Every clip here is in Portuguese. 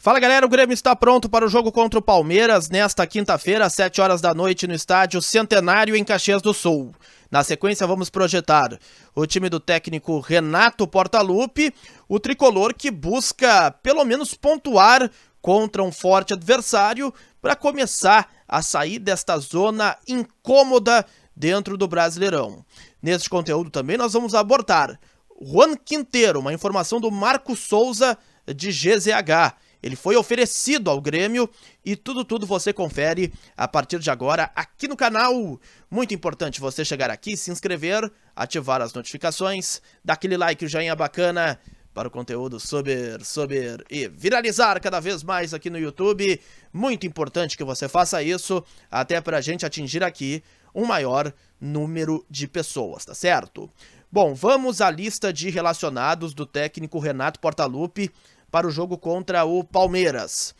Fala galera, o Grêmio está pronto para o jogo contra o Palmeiras nesta quinta-feira, às 7 horas da noite, no estádio Centenário, em Caxias do Sul. Na sequência, vamos projetar o time do técnico Renato Portaluppi, o tricolor que busca pelo menos pontuar contra um forte adversário para começar a sair desta zona incômoda dentro do Brasileirão. Neste conteúdo também nós vamos abordar Juan Quinteiro, uma informação do Marco Souza de GZH ele foi oferecido ao Grêmio e tudo, tudo você confere a partir de agora aqui no canal. Muito importante você chegar aqui, se inscrever, ativar as notificações, dar aquele like, o joinha bacana para o conteúdo subir, subir e viralizar cada vez mais aqui no YouTube. Muito importante que você faça isso, até para a gente atingir aqui um maior número de pessoas, tá certo? Bom, vamos à lista de relacionados do técnico Renato Portaluppi para o jogo contra o Palmeiras.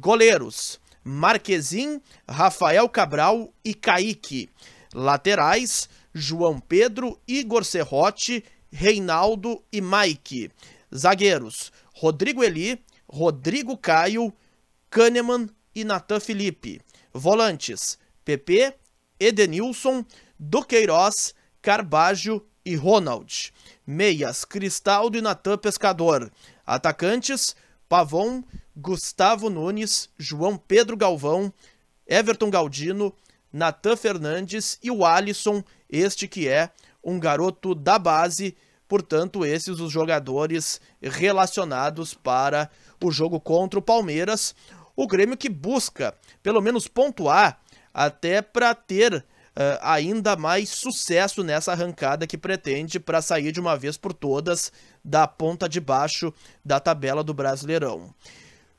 Goleiros: Marquezim, Rafael Cabral e Kaique. Laterais: João Pedro, Igor Serrote, Reinaldo e Mike. Zagueiros: Rodrigo Eli, Rodrigo Caio, Kahneman e Natan Felipe. Volantes: PP, Edenilson, Duqueiroz, Carbajo e Ronald. Meias: Cristaldo e Natan Pescador. Atacantes: Pavon, Gustavo Nunes, João Pedro Galvão, Everton Galdino, Natan Fernandes e o Alisson, este que é um garoto da base. Portanto, esses os jogadores relacionados para o jogo contra o Palmeiras. O Grêmio que busca, pelo menos, pontuar até para ter uh, ainda mais sucesso nessa arrancada que pretende para sair de uma vez por todas da ponta de baixo da tabela do Brasileirão.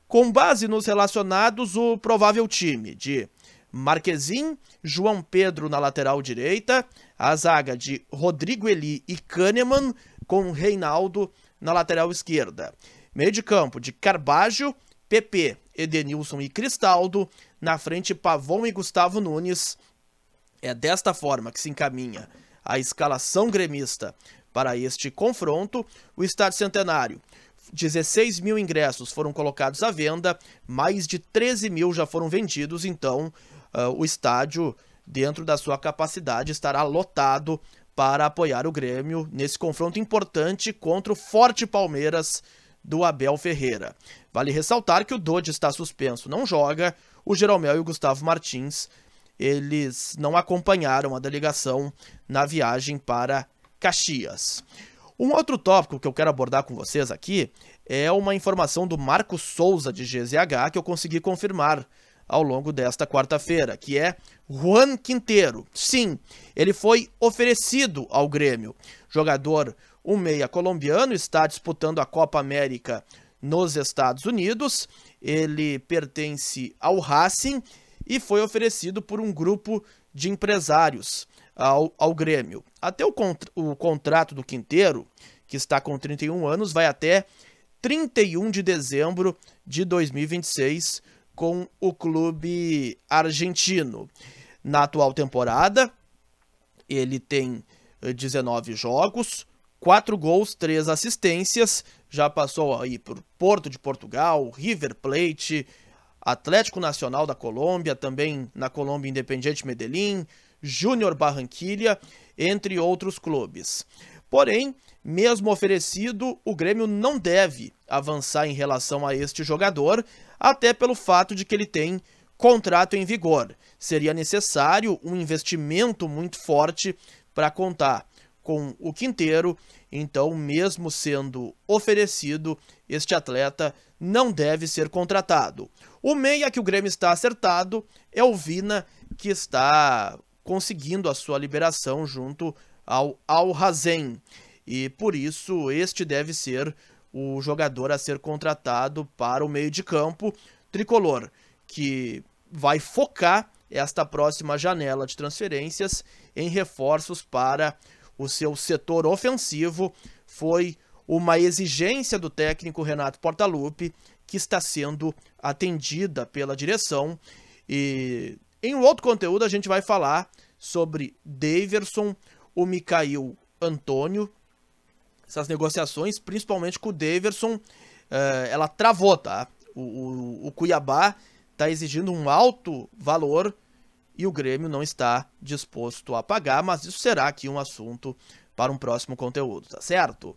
Com base nos relacionados, o provável time de Marquezin, João Pedro na lateral direita, a zaga de Rodrigo Eli e Kahneman, com Reinaldo na lateral esquerda. Meio de campo de Carbajo, PP, Edenilson e Cristaldo, na frente Pavon e Gustavo Nunes, é desta forma que se encaminha a escalação gremista para este confronto. O estádio centenário 16 mil ingressos foram colocados à venda, mais de 13 mil já foram vendidos, então uh, o estádio, dentro da sua capacidade, estará lotado para apoiar o Grêmio nesse confronto importante contra o forte Palmeiras do Abel Ferreira. Vale ressaltar que o Dodge está suspenso, não joga, o Jeromel e o Gustavo Martins eles não acompanharam a delegação na viagem para Caxias. Um outro tópico que eu quero abordar com vocês aqui é uma informação do Marco Souza de GZH que eu consegui confirmar ao longo desta quarta-feira, que é Juan Quinteiro. Sim, ele foi oferecido ao Grêmio. Jogador um meia colombiano, está disputando a Copa América nos Estados Unidos. Ele pertence ao Racing e foi oferecido por um grupo de empresários ao, ao Grêmio. Até o, contra, o contrato do Quinteiro, que está com 31 anos, vai até 31 de dezembro de 2026 com o clube argentino. Na atual temporada, ele tem 19 eh, jogos, 4 gols, 3 assistências, já passou aí por Porto de Portugal, River Plate, Atlético Nacional da Colômbia, também na Colômbia Independiente Medellín, Júnior Barranquilha, entre outros clubes. Porém, mesmo oferecido, o Grêmio não deve avançar em relação a este jogador, até pelo fato de que ele tem contrato em vigor. Seria necessário um investimento muito forte para contar com o Quinteiro, então, mesmo sendo oferecido, este atleta não deve ser contratado. O meia que o Grêmio está acertado é o Vina, que está conseguindo a sua liberação junto ao Al-Hazen. E por isso, este deve ser o jogador a ser contratado para o meio de campo tricolor, que vai focar esta próxima janela de transferências em reforços para o seu setor ofensivo. Foi uma exigência do técnico Renato Portaluppi, que está sendo atendida pela direção. E em um outro conteúdo a gente vai falar sobre Daverson, o Micael Antônio, essas negociações, principalmente com o Daverson, eh, ela travou, tá? O, o, o Cuiabá está exigindo um alto valor e o Grêmio não está disposto a pagar, mas isso será aqui um assunto para um próximo conteúdo, tá certo?